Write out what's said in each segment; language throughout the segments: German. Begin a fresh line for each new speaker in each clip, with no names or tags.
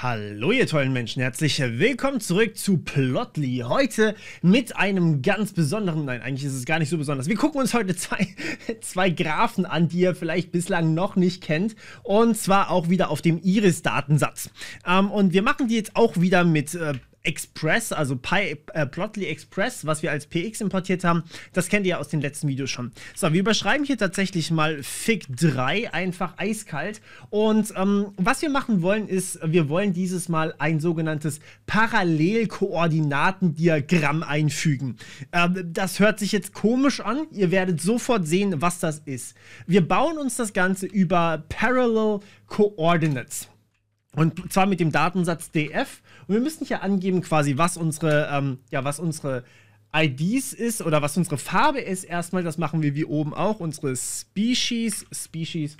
Hallo ihr tollen Menschen, herzlich willkommen zurück zu Plotly. Heute mit einem ganz besonderen, nein eigentlich ist es gar nicht so besonders. Wir gucken uns heute zwei, zwei Graphen an, die ihr vielleicht bislang noch nicht kennt. Und zwar auch wieder auf dem Iris-Datensatz. Ähm, und wir machen die jetzt auch wieder mit äh, Express, also Pi, äh, Plotly Express, was wir als PX importiert haben, das kennt ihr ja aus den letzten Videos schon. So, wir überschreiben hier tatsächlich mal FIG 3 einfach eiskalt. Und ähm, was wir machen wollen, ist, wir wollen dieses Mal ein sogenanntes Parallelkoordinatendiagramm einfügen. Ähm, das hört sich jetzt komisch an. Ihr werdet sofort sehen, was das ist. Wir bauen uns das Ganze über Parallel Coordinates. Und zwar mit dem Datensatz DF. Und wir müssen hier angeben, quasi, was unsere, ähm, ja, was unsere IDs ist oder was unsere Farbe ist. Erstmal, das machen wir wie oben auch. Unsere Species, Species.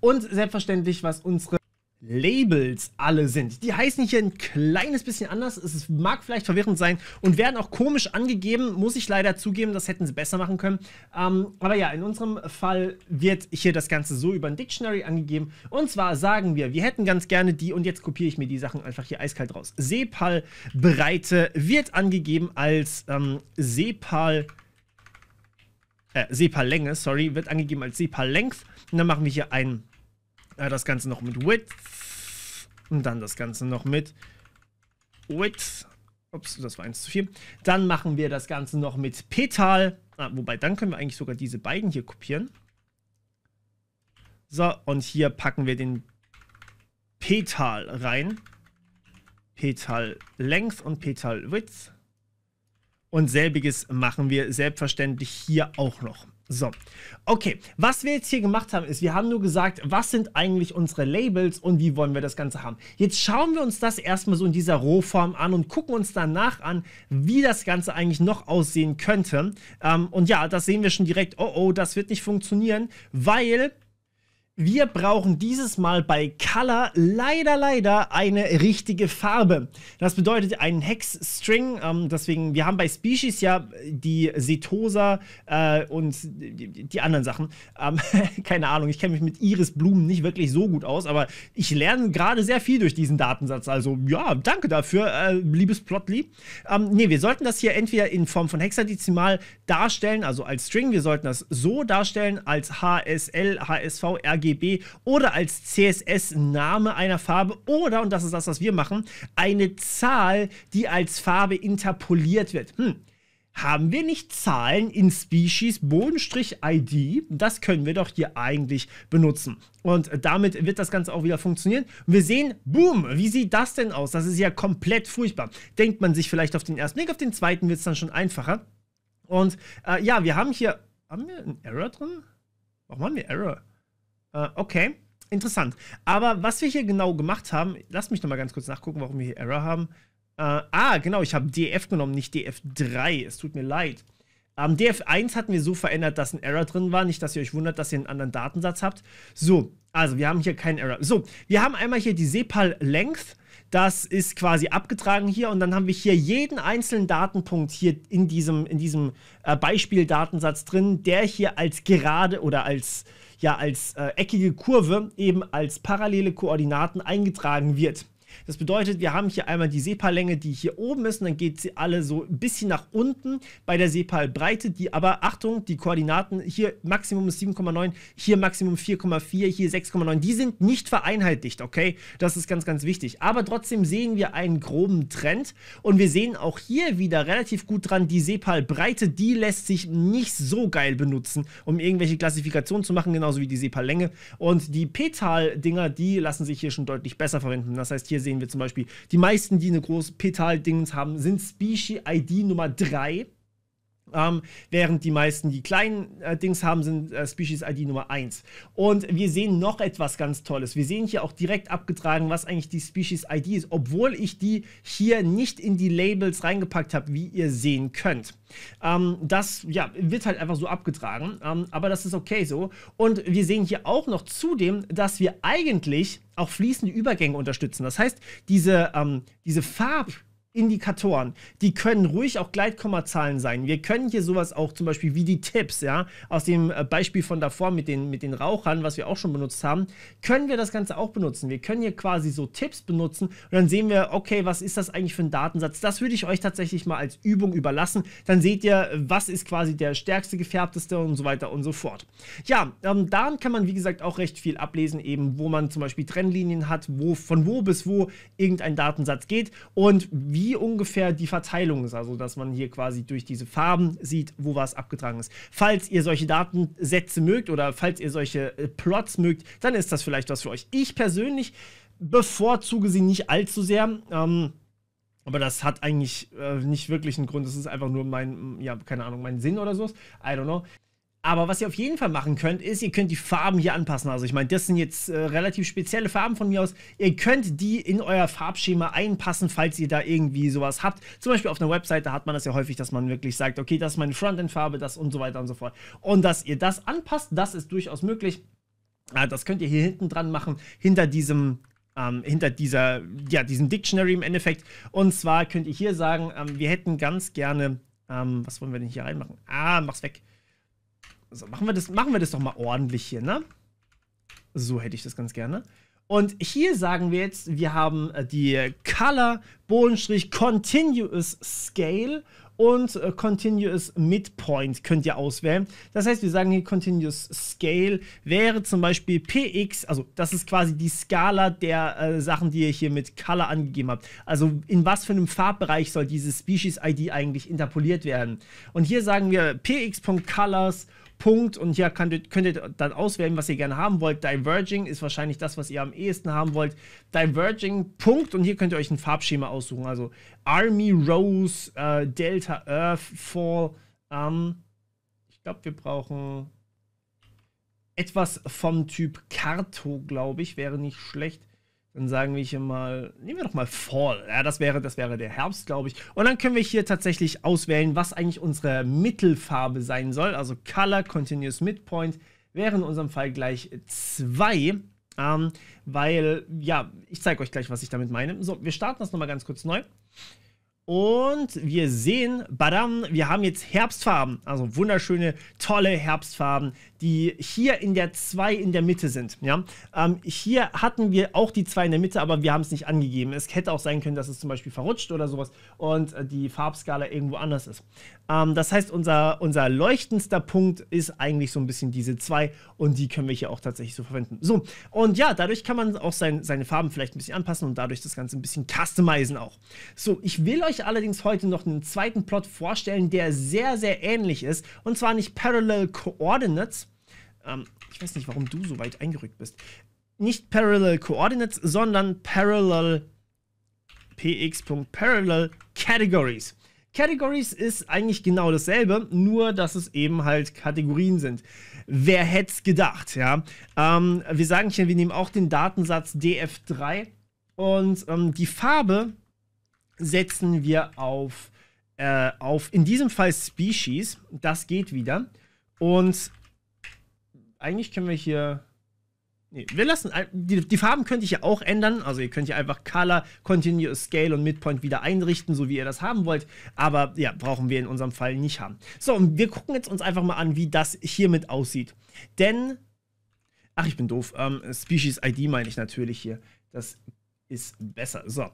Und selbstverständlich, was unsere Labels alle sind. Die heißen hier ein kleines bisschen anders. Es mag vielleicht verwirrend sein und werden auch komisch angegeben. Muss ich leider zugeben, das hätten sie besser machen können. Ähm, aber ja, in unserem Fall wird hier das Ganze so über ein Dictionary angegeben. Und zwar sagen wir, wir hätten ganz gerne die, und jetzt kopiere ich mir die Sachen einfach hier eiskalt raus. Sepalbreite wird angegeben als ähm, Sepal. Äh, Sepallänge, sorry, wird angegeben als Sepal-Length. Und dann machen wir hier einen äh, das Ganze noch mit Width. Und dann das Ganze noch mit Width. Ups, das war eins zu viel. Dann machen wir das Ganze noch mit Petal. Ah, wobei, dann können wir eigentlich sogar diese beiden hier kopieren. So, und hier packen wir den Petal rein. Petal Length und Petal Width. Und selbiges machen wir selbstverständlich hier auch noch. So, okay. Was wir jetzt hier gemacht haben, ist, wir haben nur gesagt, was sind eigentlich unsere Labels und wie wollen wir das Ganze haben. Jetzt schauen wir uns das erstmal so in dieser Rohform an und gucken uns danach an, wie das Ganze eigentlich noch aussehen könnte. Ähm, und ja, das sehen wir schon direkt, oh oh, das wird nicht funktionieren, weil wir brauchen dieses Mal bei Color leider, leider eine richtige Farbe. Das bedeutet einen Hex-String. Ähm, deswegen, wir haben bei Species ja die Setosa äh, und die, die, anderen Sachen. Ähm, keine Ahnung, ich kenne mich mit Iris-Blumen nicht wirklich so gut aus, aber ich lerne gerade sehr viel durch diesen Datensatz. Also ja, danke dafür, äh, liebes Plotly. Ähm, ne, wir sollten das hier entweder in Form von Hexadezimal darstellen, also als String. Wir sollten das so darstellen als HSL, HSV, RG. RGB oder als CSS Name einer Farbe oder, und das ist das, was wir machen, eine Zahl, die als Farbe interpoliert wird. Hm. Haben wir nicht Zahlen in Species id Das können wir doch hier eigentlich benutzen. Und damit wird das Ganze auch wieder funktionieren. Und wir sehen, boom, wie sieht das denn aus? Das ist ja komplett furchtbar. Denkt man sich vielleicht auf den ersten Blick, auf den zweiten wird es dann schon einfacher. Und äh, ja, wir haben hier, haben wir einen Error drin? Warum haben wir Error? Äh, okay, interessant. Aber was wir hier genau gemacht haben, lass mich nochmal ganz kurz nachgucken, warum wir hier Error haben. Äh, ah, genau, ich habe DF genommen, nicht DF3. Es tut mir leid. Ähm, DF1 hatten wir so verändert, dass ein Error drin war. Nicht, dass ihr euch wundert, dass ihr einen anderen Datensatz habt. So, also wir haben hier keinen Error. So, wir haben einmal hier die Sepal-Length. Das ist quasi abgetragen hier und dann haben wir hier jeden einzelnen Datenpunkt hier in diesem, in diesem äh, Beispiel-Datensatz drin, der hier als gerade oder als ja als äh, eckige Kurve eben als parallele Koordinaten eingetragen wird. Das bedeutet, wir haben hier einmal die SEPA-Länge, die hier oben ist und dann geht sie alle so ein bisschen nach unten bei der Sepalbreite, die aber, Achtung, die Koordinaten hier Maximum 7,9, hier Maximum 4,4, hier 6,9, die sind nicht vereinheitlicht, okay? Das ist ganz, ganz wichtig. Aber trotzdem sehen wir einen groben Trend und wir sehen auch hier wieder relativ gut dran, die SEPA-Breite, die lässt sich nicht so geil benutzen, um irgendwelche Klassifikationen zu machen, genauso wie die SEPA-Länge. und die Petal-Dinger, die lassen sich hier schon deutlich besser verwenden. Das heißt, hier sehen wir zum Beispiel, die meisten, die eine große Petal-Dingens haben, sind Species-ID Nummer 3. Ähm, während die meisten die kleinen äh, Dings haben, sind äh, Species ID Nummer 1. Und wir sehen noch etwas ganz Tolles. Wir sehen hier auch direkt abgetragen, was eigentlich die Species ID ist, obwohl ich die hier nicht in die Labels reingepackt habe, wie ihr sehen könnt. Ähm, das ja, wird halt einfach so abgetragen, ähm, aber das ist okay so. Und wir sehen hier auch noch zudem, dass wir eigentlich auch fließende Übergänge unterstützen. Das heißt, diese, ähm, diese Farb- Indikatoren. Die können ruhig auch Gleitkommazahlen sein. Wir können hier sowas auch zum Beispiel wie die Tipps, ja, aus dem äh, Beispiel von davor mit den, mit den Rauchern, was wir auch schon benutzt haben, können wir das Ganze auch benutzen. Wir können hier quasi so Tipps benutzen und dann sehen wir, okay, was ist das eigentlich für ein Datensatz? Das würde ich euch tatsächlich mal als Übung überlassen. Dann seht ihr, was ist quasi der stärkste, gefärbteste und so weiter und so fort. Ja, ähm, daran kann man, wie gesagt, auch recht viel ablesen, eben wo man zum Beispiel Trennlinien hat, wo, von wo bis wo irgendein Datensatz geht und wie wie ungefähr die Verteilung ist. Also, dass man hier quasi durch diese Farben sieht, wo was abgetragen ist. Falls ihr solche Datensätze mögt oder falls ihr solche äh, Plots mögt, dann ist das vielleicht was für euch. Ich persönlich bevorzuge sie nicht allzu sehr. Ähm, aber das hat eigentlich äh, nicht wirklich einen Grund. Das ist einfach nur mein, ja, keine Ahnung, mein Sinn oder so. I don't know. Aber was ihr auf jeden Fall machen könnt, ist, ihr könnt die Farben hier anpassen. Also ich meine, das sind jetzt äh, relativ spezielle Farben von mir aus. Ihr könnt die in euer Farbschema einpassen, falls ihr da irgendwie sowas habt. Zum Beispiel auf einer Webseite hat man das ja häufig, dass man wirklich sagt, okay, das ist meine Frontend-Farbe, das und so weiter und so fort. Und dass ihr das anpasst, das ist durchaus möglich. Ah, das könnt ihr hier hinten dran machen, hinter diesem ähm, hinter dieser, ja, diesem Dictionary im Endeffekt. Und zwar könnt ihr hier sagen, ähm, wir hätten ganz gerne, ähm, was wollen wir denn hier reinmachen? Ah, mach's weg. So, machen wir das, machen wir das doch mal ordentlich hier, ne? So hätte ich das ganz gerne. Und hier sagen wir jetzt, wir haben äh, die Color, Bodenstrich, Continuous Scale und äh, Continuous Midpoint könnt ihr auswählen. Das heißt, wir sagen hier Continuous Scale wäre zum Beispiel PX, also das ist quasi die Skala der äh, Sachen, die ihr hier mit Color angegeben habt. Also in was für einem Farbbereich soll diese Species-ID eigentlich interpoliert werden? Und hier sagen wir PX.Colors.Colors Punkt und hier könnt ihr, könnt ihr dann auswählen, was ihr gerne haben wollt. Diverging ist wahrscheinlich das, was ihr am ehesten haben wollt. Diverging, Punkt und hier könnt ihr euch ein Farbschema aussuchen. Also Army, Rose, äh, Delta, Earth, Fall. Ähm, ich glaube, wir brauchen etwas vom Typ Karto, glaube ich, wäre nicht schlecht. Dann sagen wir hier mal, nehmen wir doch mal Fall. Ja, das wäre, das wäre der Herbst, glaube ich. Und dann können wir hier tatsächlich auswählen, was eigentlich unsere Mittelfarbe sein soll. Also Color, Continuous Midpoint wäre in unserem Fall gleich 2. Ähm, weil, ja, ich zeige euch gleich, was ich damit meine. So, wir starten das nochmal ganz kurz neu. Und wir sehen, badam, wir haben jetzt Herbstfarben. Also wunderschöne, tolle Herbstfarben, die hier in der 2 in der Mitte sind. Ja? Ähm, hier hatten wir auch die 2 in der Mitte, aber wir haben es nicht angegeben. Es hätte auch sein können, dass es zum Beispiel verrutscht oder sowas und äh, die Farbskala irgendwo anders ist. Ähm, das heißt, unser, unser leuchtendster Punkt ist eigentlich so ein bisschen diese 2 und die können wir hier auch tatsächlich so verwenden. So, und ja, dadurch kann man auch sein, seine Farben vielleicht ein bisschen anpassen und dadurch das Ganze ein bisschen customizen auch. So, ich will euch allerdings heute noch einen zweiten Plot vorstellen, der sehr, sehr ähnlich ist. Und zwar nicht Parallel Coordinates, ähm, ich weiß nicht, warum du so weit eingerückt bist. Nicht Parallel Coordinates, sondern Parallel px. Parallel Categories. Categories ist eigentlich genau dasselbe, nur dass es eben halt Kategorien sind. Wer hätte es gedacht, ja? Ähm, wir sagen hier, wir nehmen auch den Datensatz DF3 und ähm, die Farbe setzen wir auf, äh, auf, in diesem Fall Species. Das geht wieder. Und eigentlich können wir hier. Nee, wir lassen. Die, die, Farben könnte ich ja auch ändern. Also ihr könnt hier einfach Color, Continuous Scale und Midpoint wieder einrichten, so wie ihr das haben wollt. Aber ja, brauchen wir in unserem Fall nicht haben. So, und wir gucken jetzt uns einfach mal an, wie das hiermit aussieht. Denn. Ach, ich bin doof. Ähm, Species ID meine ich natürlich hier. Das ist besser. So,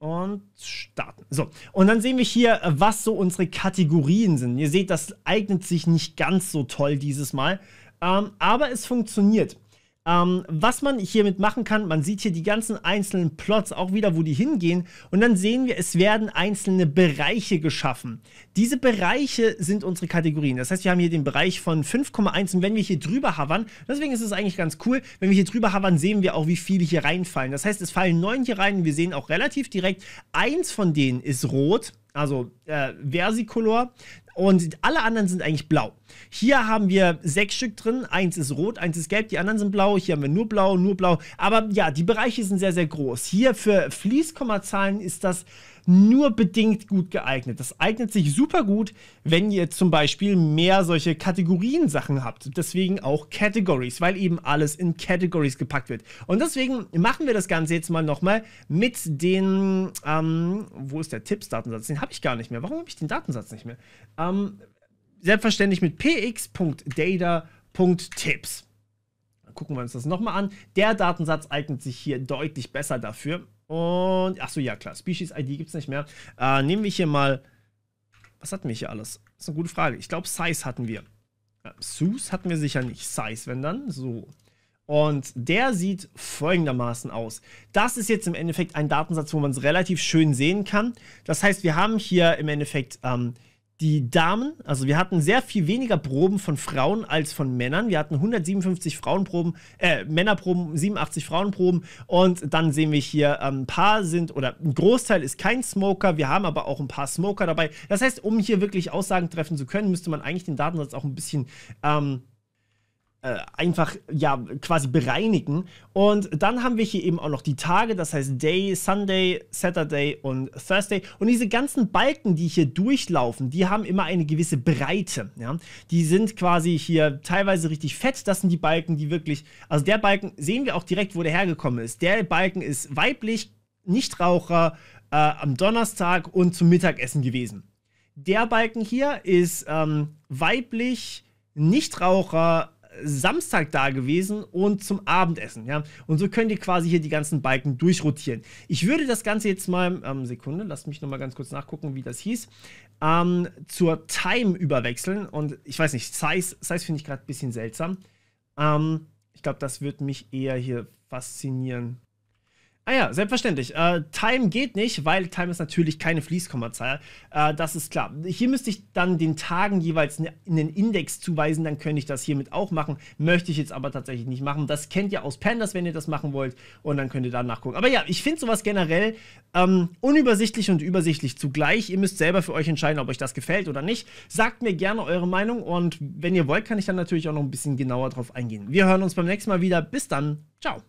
und starten. So, und dann sehen wir hier, was so unsere Kategorien sind. Ihr seht, das eignet sich nicht ganz so toll dieses Mal, ähm, aber es funktioniert. Ähm, was man hiermit machen kann, man sieht hier die ganzen einzelnen Plots auch wieder, wo die hingehen. Und dann sehen wir, es werden einzelne Bereiche geschaffen. Diese Bereiche sind unsere Kategorien. Das heißt, wir haben hier den Bereich von 5,1 und wenn wir hier drüber hovern, deswegen ist es eigentlich ganz cool, wenn wir hier drüber hovern, sehen wir auch, wie viele hier reinfallen. Das heißt, es fallen neun hier rein und wir sehen auch relativ direkt, eins von denen ist rot, also äh, Versicolor, und alle anderen sind eigentlich blau. Hier haben wir sechs Stück drin. Eins ist rot, eins ist gelb, die anderen sind blau. Hier haben wir nur blau, nur blau. Aber ja, die Bereiche sind sehr, sehr groß. Hier für Fließkommazahlen ist das nur bedingt gut geeignet. Das eignet sich super gut, wenn ihr zum Beispiel mehr solche Kategorien-Sachen habt. Deswegen auch Categories, weil eben alles in Categories gepackt wird. Und deswegen machen wir das Ganze jetzt mal nochmal mit den, ähm, wo ist der Tipps-Datensatz? Den habe ich gar nicht mehr. Warum habe ich den Datensatz nicht mehr? Ähm, selbstverständlich mit px.data.tips. gucken wir uns das nochmal an. Der Datensatz eignet sich hier deutlich besser dafür. Und, achso, ja klar, Species-ID gibt es nicht mehr. Äh, nehmen wir hier mal, was hatten wir hier alles? Das ist eine gute Frage. Ich glaube, Size hatten wir. Ja, Sus hatten wir sicher nicht. Size, wenn dann, so. Und der sieht folgendermaßen aus. Das ist jetzt im Endeffekt ein Datensatz, wo man es relativ schön sehen kann. Das heißt, wir haben hier im Endeffekt ähm, die Damen, also wir hatten sehr viel weniger Proben von Frauen als von Männern. Wir hatten 157 Frauenproben, äh, Männerproben, 87 Frauenproben. Und dann sehen wir hier, ähm, ein paar sind, oder ein Großteil ist kein Smoker. Wir haben aber auch ein paar Smoker dabei. Das heißt, um hier wirklich Aussagen treffen zu können, müsste man eigentlich den Datensatz auch ein bisschen ähm, äh, einfach ja quasi bereinigen. Und dann haben wir hier eben auch noch die Tage, das heißt Day, Sunday, Saturday und Thursday. Und diese ganzen Balken, die hier durchlaufen, die haben immer eine gewisse Breite. Ja? Die sind quasi hier teilweise richtig fett. Das sind die Balken, die wirklich. Also der Balken sehen wir auch direkt, wo der hergekommen ist. Der Balken ist weiblich, Nichtraucher, äh, am Donnerstag und zum Mittagessen gewesen. Der Balken hier ist ähm, weiblich, Nichtraucher, Samstag da gewesen und zum Abendessen. Ja? Und so könnt ihr quasi hier die ganzen Balken durchrotieren. Ich würde das Ganze jetzt mal, ähm, Sekunde, lasst mich nochmal ganz kurz nachgucken, wie das hieß, ähm, zur Time überwechseln. Und ich weiß nicht, Size, Size finde ich gerade ein bisschen seltsam. Ähm, ich glaube, das wird mich eher hier faszinieren. Ah ja, selbstverständlich. Äh, Time geht nicht, weil Time ist natürlich keine Fließkommazahl. Äh, das ist klar. Hier müsste ich dann den Tagen jeweils einen ne, Index zuweisen, dann könnte ich das hiermit auch machen. Möchte ich jetzt aber tatsächlich nicht machen. Das kennt ihr aus Pandas, wenn ihr das machen wollt. Und dann könnt ihr da nachgucken. Aber ja, ich finde sowas generell ähm, unübersichtlich und übersichtlich zugleich. Ihr müsst selber für euch entscheiden, ob euch das gefällt oder nicht. Sagt mir gerne eure Meinung und wenn ihr wollt, kann ich dann natürlich auch noch ein bisschen genauer drauf eingehen. Wir hören uns beim nächsten Mal wieder. Bis dann. Ciao.